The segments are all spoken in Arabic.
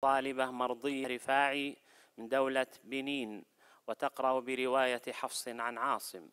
طالبة مرضية رفاعي من دولة بنين وتقرأ برواية حفص عن عاصم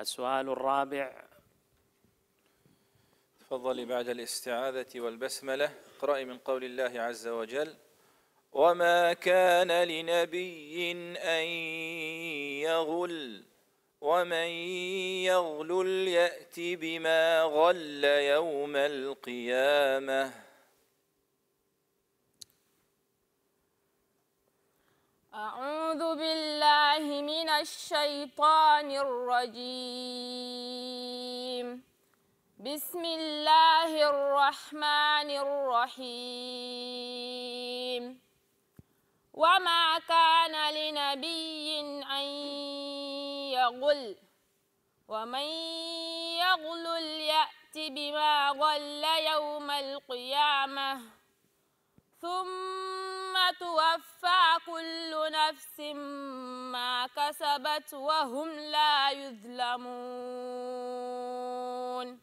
السؤال الرابع تفضلي بعد الاستعاذة والبسملة اقرأي من قول الله عز وجل وما كان لنبي أن يغل ومن يغلل يأت بما غل يوم القيامة أعوذ الشيطان الرجيم بسم الله الرحمن الرحيم وما كان لنبي أن يغل ومن يغل يأت بما غل يوم القيامة ثم توفى كل نفس ما كسبت وهم لا يظلمون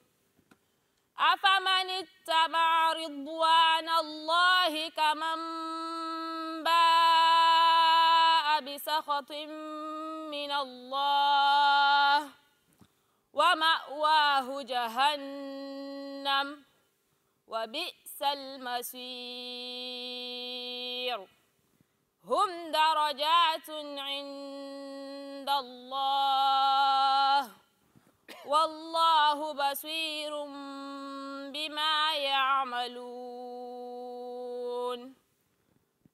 أفمن اتبع رضوان الله كمن باء بسخط من الله ومأواه جهنم وبئس المسير هم درجات عند الله والله بصير بما يعملون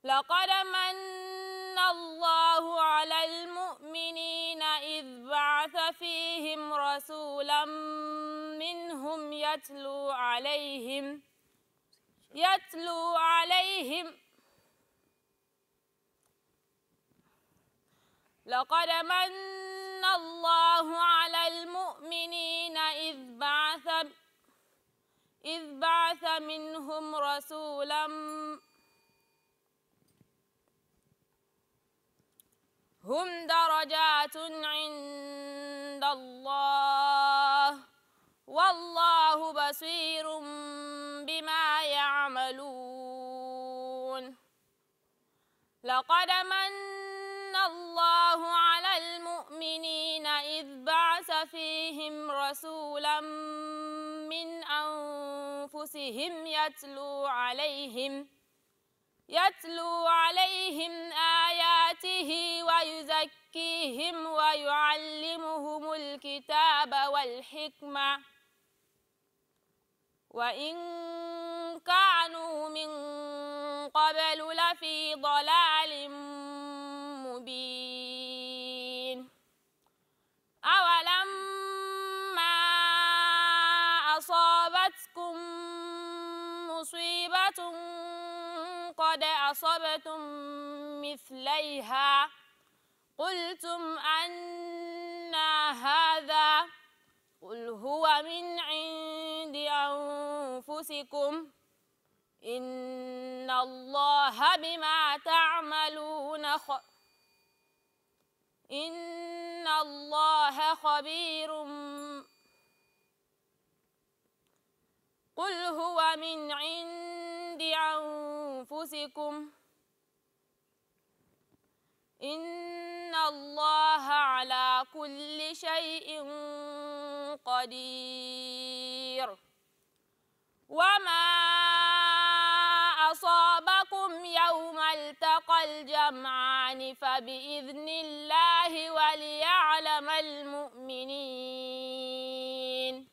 لقد من الله على المؤمنين إذ بعث فيهم رسولا منهم يتلو عليهم يتلو عليهم لقد من الله على المؤمنين إذ بعث إذ بعث منهم رسولا هم درجات عند الله لقد من الله على المؤمنين إذ بعث فيهم رسولا من أنفسهم يتلو عليهم يتلو عليهم آياته ويزكيهم ويعلمهم الكتاب والحكمة وإن كانوا من قبل لفي ضلال مبين أولما أصابتكم مصيبة قد أصبتم مثليها قلتم أن هذا قل هو من عند أنفسكم إن إن الله بما تعملون خ... إن الله خبير قل هو من عند أنفسكم إن الله على كل شيء قدير وما الجمعان فبإذن الله وليعلم المؤمنين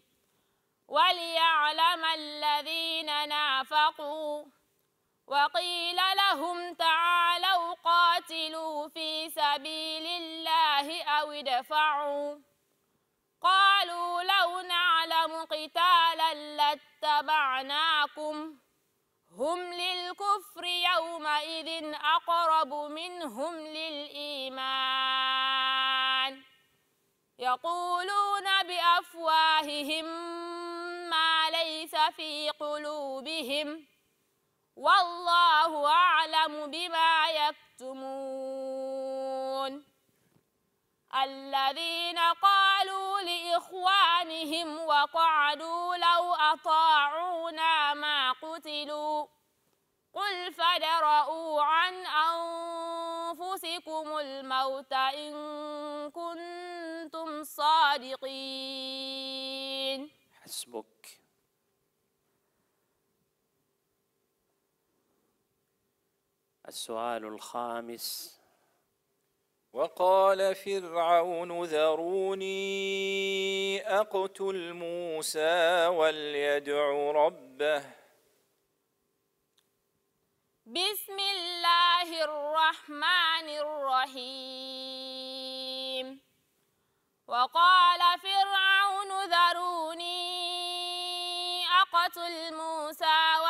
وليعلم الذين نافقوا وقيل لهم تعالوا قاتلوا في سبيل الله أو ادفعوا قالوا لو نعلم قتالا لاتبعناكم هم للكفر يومئذ أقرب منهم للإيمان يقولون بأفواههم ما ليس في قلوبهم والله أعلم بما يكتمون الذين قالوا لإخوانهم وقعدوا لو أطاعونا ما قتلوا قل فدرؤوا عن أنفسكم الموت إن كنتم صادقين حسبك السؤال الخامس وقال فرعون ذروني أقتل موسى وليدع ربه بسم الله الرحمن الرحيم وقال فرعون ذروني أقتل موسى و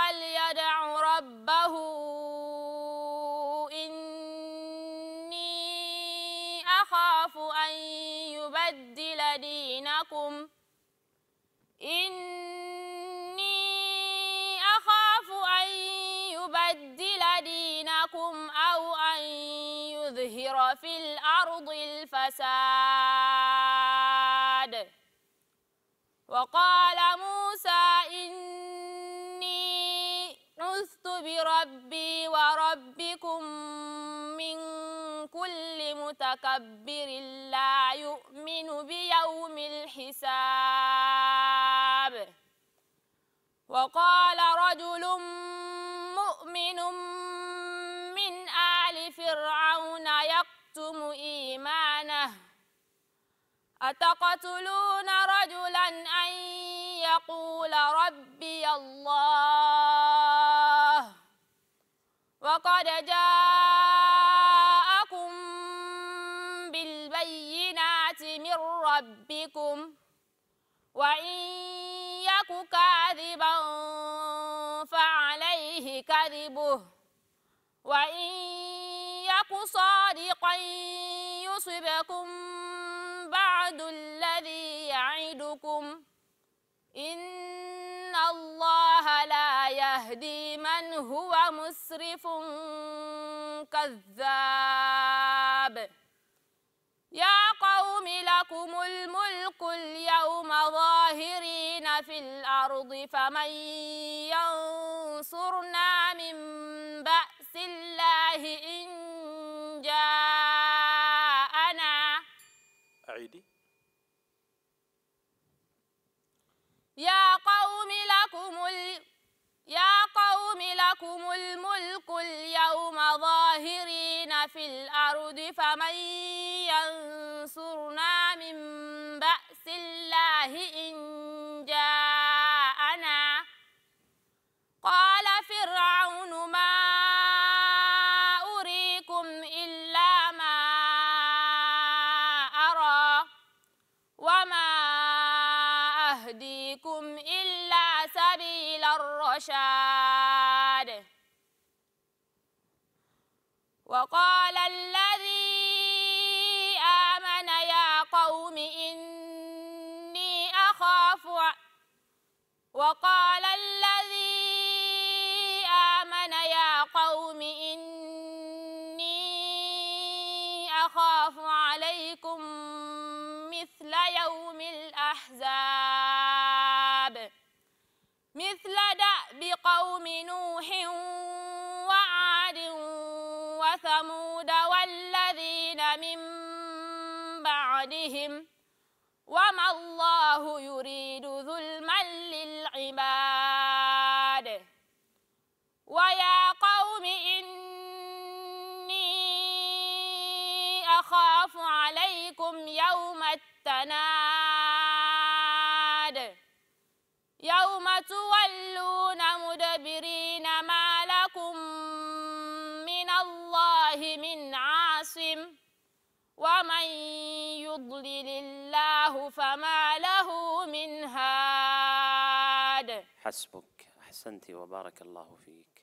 ظهر في الأرض الفساد وقال موسى إني عذت بربي وربكم من كل متكبر لا يؤمن بيوم الحساب وقال رجل مؤمن يكتم إيمانه أتقتلون رجلا أن يقول ربي الله وقد جاءكم بالبينات من ربكم وإن يك كاذبا فعليه كذبه وإن يك صادقا أن يصبكم بعد الذي يعدكم إن الله لا يهدي من هو مسرف كذاب يا قوم لكم الملك اليوم ظاهرين في الأرض فمن ينصرنا يا قوم لكم ال... يا قوم لكم الملك اليوم ظاهرين في الأرض فمن ينصر رشاد وقال الذي آمن يا قوم إني أخاف وقال الذي آمن يا قوم إني أخاف عليكم مثل يوم الأحزاب قوم نوح وعاد وثمود والذين من بعدهم وما الله يريد ظلما للعباد ويا قوم إني أخاف عليكم يوم التناد يضلل الله فما له من هاد حسبك أحسنت وبارك الله فيك